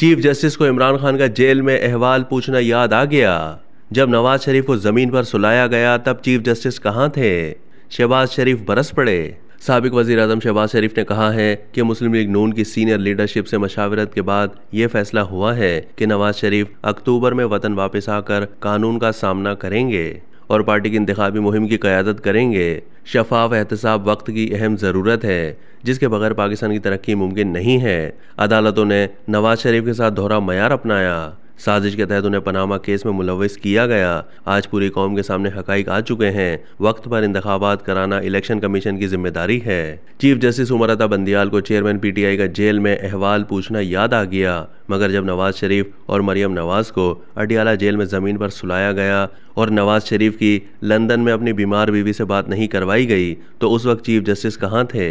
chief justice को इमरान खान का jail में अहवाल पूछना याद आ गया जब नवाज शरीफ को ज़मीन पर सुलाया गया तब चीफ जस्टिस कहाँ थे शहबाज शरीफ बरस पड़े सबक वजी अजम शहबाज शरीफ ने कहा है कि मुस्लिम लीग नून की सीनियर लीडरशिप से मशावरत के बाद ये फैसला हुआ है कि नवाज शरीफ अक्टूबर में वतन वापस आकर कानून का सामना करेंगे और पार्टी की इंतबी मुहिम की क्यादत करेंगे शफाफ एहतसाब वक्त की अहम ज़रूरत है जिसके बगैर पाकिस्तान की तरक्की मुमकिन नहीं है अदालतों ने नवाज शरीफ के साथ दोहरा मैार अपनाया साजिश के तहत उन्हें पनामा केस में मुलविस किया गया आज पूरी कौम के सामने हकाइक आ चुके हैं वक्त पर इंतबात कराना इलेक्शन कमीशन की जिम्मेदारी है चीफ जस्टिस उमरता बंदियाल को चेयरमैन पीटीआई का जेल में अहवाल पूछना याद आ गया मगर जब नवाज शरीफ और मरियम नवाज को अटियाला जेल में ज़मीन पर सुलाया गया और नवाज शरीफ की लंदन में अपनी बीमार बीवी से बात नहीं करवाई गई तो उस वक्त चीफ जस्टिस कहाँ थे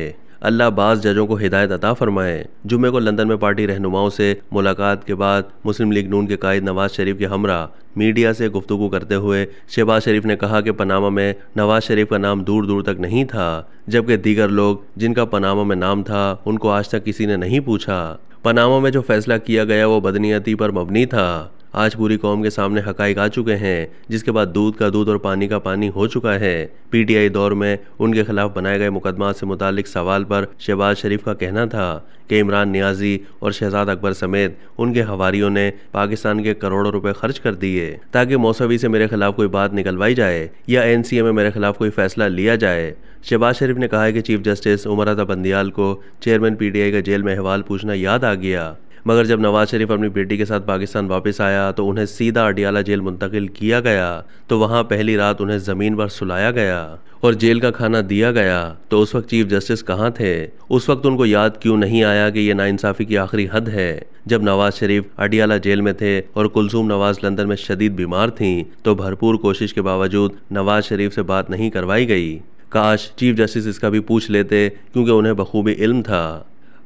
अल्लाह बाज जजों को हिदायत अता फरमाए जुमे को लंदन में पार्टी रहनुमाओं से मुलाकात के बाद मुस्लिम लीग नून के कायद नवाज शरीफ के हमरा मीडिया से गुफ्तु करते हुए शहबाज शरीफ ने कहा कि पनामा में नवाज शरीफ का नाम दूर दूर तक नहीं था जबकि दीगर लोग जिनका पनामा में नाम था उनको आज तक किसी ने नहीं पूछा पनामा में जो फैसला किया गया वो बदनीयती पर मबनी था आज पूरी कौम के सामने हक आ चुके हैं जिसके बाद दूध का दूध और पानी का पानी हो चुका है पीटीआई दौर में उनके खिलाफ बनाए गए मुकदमा से मुतालिक सवाल पर शहबाज शरीफ का कहना था कि इमरान नियाजी और शहजाद अकबर समेत उनके हवारियों ने पाकिस्तान के करोड़ों रुपए खर्च कर दिए ताकि मौसवी से मेरे खिलाफ कोई बात निकलवाई जाए या एन में मेरे खिलाफ कोई फैसला लिया जाए शहबाज शरीफ ने कहा है कि चीफ जस्टिस उमर बंदियाल को चेयरमैन पीटीआई का जेल में अहवाल पूछना याद आ गया मगर जब नवाज शरीफ अपनी बेटी के साथ पाकिस्तान वापस आया तो उन्हें सीधा अडियाला जेल मुंतकिल किया गया तो वहाँ पहली रात उन्हें ज़मीन पर सुलाया गया और जेल का खाना दिया गया तो उस वक्त चीफ जस्टिस कहाँ थे उस वक्त उनको याद क्यों नहीं आया कि ना नाइंसाफ़ी की आखिरी हद है जब नवाज शरीफ अडियाला जेल में थे और कुलसूम नवाज लंदन में शदीद बीमार थी तो भरपूर कोशिश के बावजूद नवाज शरीफ से बात नहीं करवाई गई काश चीफ जस्टिस इसका भी पूछ लेते क्योंकि उन्हें बखूबी इल्म था